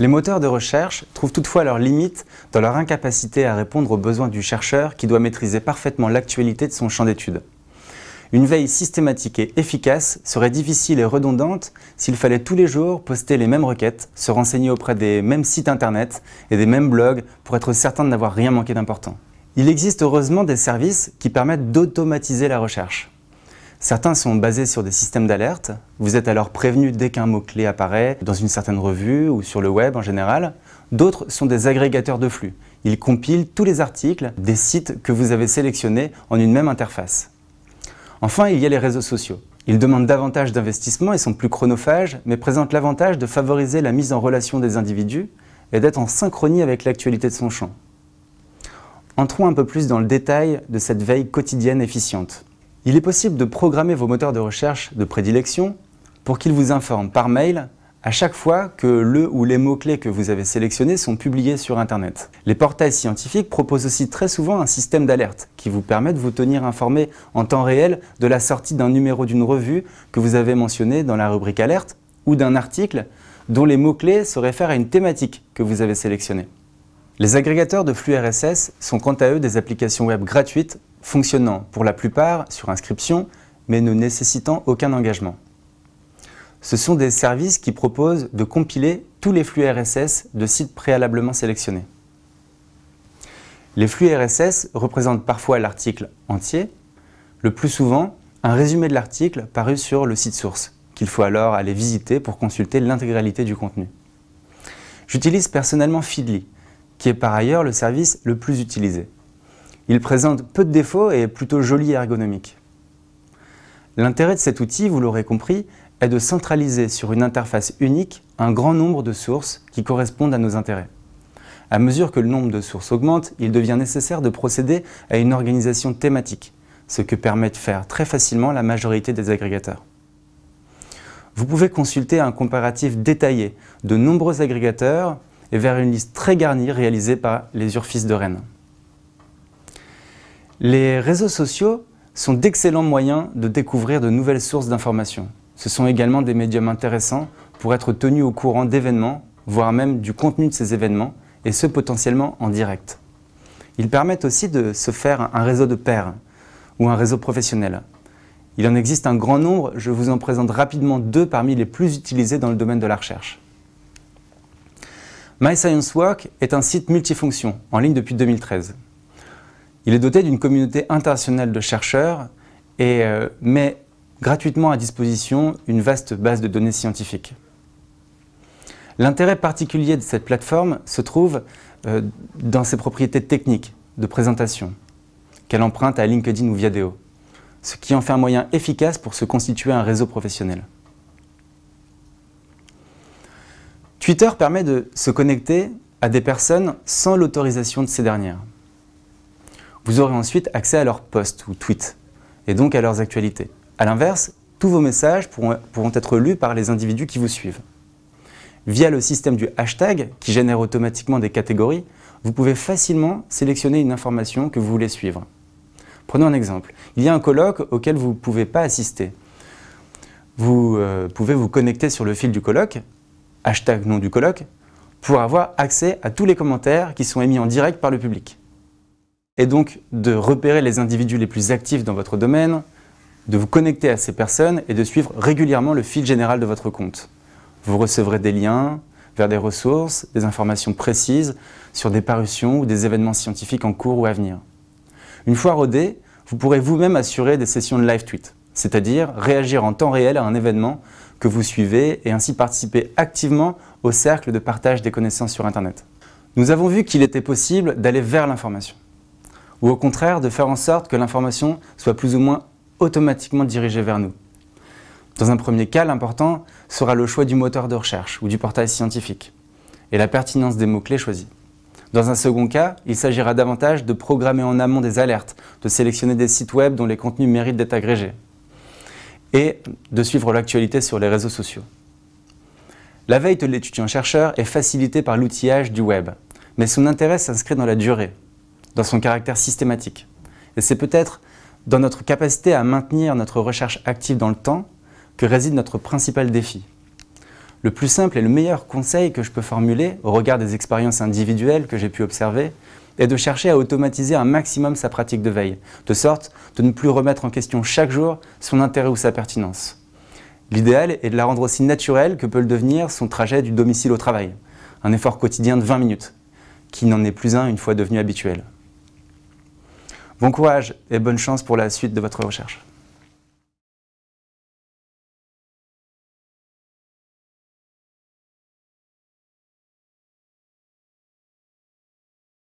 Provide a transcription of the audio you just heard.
Les moteurs de recherche trouvent toutefois leurs limites dans leur incapacité à répondre aux besoins du chercheur qui doit maîtriser parfaitement l'actualité de son champ d'étude. Une veille systématique et efficace serait difficile et redondante s'il fallait tous les jours poster les mêmes requêtes, se renseigner auprès des mêmes sites internet et des mêmes blogs pour être certain de n'avoir rien manqué d'important. Il existe heureusement des services qui permettent d'automatiser la recherche. Certains sont basés sur des systèmes d'alerte. Vous êtes alors prévenu dès qu'un mot-clé apparaît dans une certaine revue ou sur le web en général. D'autres sont des agrégateurs de flux. Ils compilent tous les articles des sites que vous avez sélectionnés en une même interface. Enfin, il y a les réseaux sociaux. Ils demandent davantage d'investissement et sont plus chronophages, mais présentent l'avantage de favoriser la mise en relation des individus et d'être en synchronie avec l'actualité de son champ. Entrons un peu plus dans le détail de cette veille quotidienne efficiente. Il est possible de programmer vos moteurs de recherche de prédilection pour qu'ils vous informent par mail à chaque fois que le ou les mots-clés que vous avez sélectionnés sont publiés sur Internet. Les portails scientifiques proposent aussi très souvent un système d'alerte qui vous permet de vous tenir informé en temps réel de la sortie d'un numéro d'une revue que vous avez mentionné dans la rubrique alerte ou d'un article dont les mots-clés se réfèrent à une thématique que vous avez sélectionnée. Les agrégateurs de flux RSS sont quant à eux des applications web gratuites fonctionnant pour la plupart sur inscription, mais ne nécessitant aucun engagement. Ce sont des services qui proposent de compiler tous les flux RSS de sites préalablement sélectionnés. Les flux RSS représentent parfois l'article entier, le plus souvent un résumé de l'article paru sur le site source, qu'il faut alors aller visiter pour consulter l'intégralité du contenu. J'utilise personnellement Feedly, qui est par ailleurs le service le plus utilisé. Il présente peu de défauts et est plutôt joli et ergonomique. L'intérêt de cet outil, vous l'aurez compris, est de centraliser sur une interface unique un grand nombre de sources qui correspondent à nos intérêts. À mesure que le nombre de sources augmente, il devient nécessaire de procéder à une organisation thématique, ce que permet de faire très facilement la majorité des agrégateurs. Vous pouvez consulter un comparatif détaillé de nombreux agrégateurs et vers une liste très garnie réalisée par les Urfis de Rennes. Les réseaux sociaux sont d'excellents moyens de découvrir de nouvelles sources d'informations. Ce sont également des médiums intéressants pour être tenus au courant d'événements, voire même du contenu de ces événements, et ce potentiellement en direct. Ils permettent aussi de se faire un réseau de pairs ou un réseau professionnel. Il en existe un grand nombre, je vous en présente rapidement deux parmi les plus utilisés dans le domaine de la recherche. My est un site multifonction, en ligne depuis 2013. Il est doté d'une communauté internationale de chercheurs et euh, met gratuitement à disposition une vaste base de données scientifiques. L'intérêt particulier de cette plateforme se trouve euh, dans ses propriétés techniques de présentation qu'elle emprunte à LinkedIn ou Viadeo, ce qui en fait un moyen efficace pour se constituer un réseau professionnel. Twitter permet de se connecter à des personnes sans l'autorisation de ces dernières. Vous aurez ensuite accès à leurs posts ou tweets, et donc à leurs actualités. A l'inverse, tous vos messages pourront, être lus par les individus qui vous suivent. Via le système du hashtag, qui génère automatiquement des catégories, vous pouvez facilement sélectionner une information que vous voulez suivre. Prenons un exemple. Il y a un colloque auquel vous ne pouvez pas assister. Vous euh, pouvez vous connecter sur le fil du colloque, hashtag nom du colloque, pour avoir accès à tous les commentaires qui sont émis en direct par le public et donc de repérer les individus les plus actifs dans votre domaine, de vous connecter à ces personnes et de suivre régulièrement le fil général de votre compte. Vous recevrez des liens vers des ressources, des informations précises sur des parutions ou des événements scientifiques en cours ou à venir. Une fois rodé, vous pourrez vous-même assurer des sessions de live tweet, c'est-à-dire réagir en temps réel à un événement que vous suivez et ainsi participer activement au cercle de partage des connaissances sur Internet. Nous avons vu qu'il était possible d'aller vers l'information ou au contraire de faire en sorte que l'information soit plus ou moins automatiquement dirigée vers nous. Dans un premier cas, l'important sera le choix du moteur de recherche ou du portail scientifique et la pertinence des mots-clés choisis. Dans un second cas, il s'agira davantage de programmer en amont des alertes, de sélectionner des sites web dont les contenus méritent d'être agrégés et de suivre l'actualité sur les réseaux sociaux. La veille de l'étudiant-chercheur est facilitée par l'outillage du web, mais son intérêt s'inscrit dans la durée, dans son caractère systématique. Et c'est peut-être dans notre capacité à maintenir notre recherche active dans le temps que réside notre principal défi. Le plus simple et le meilleur conseil que je peux formuler au regard des expériences individuelles que j'ai pu observer est de chercher à automatiser un maximum sa pratique de veille, de sorte de ne plus remettre en question chaque jour son intérêt ou sa pertinence. L'idéal est de la rendre aussi naturelle que peut le devenir son trajet du domicile au travail, un effort quotidien de 20 minutes, qui n'en est plus un une fois devenu habituel. Bon courage et bonne chance pour la suite de votre recherche.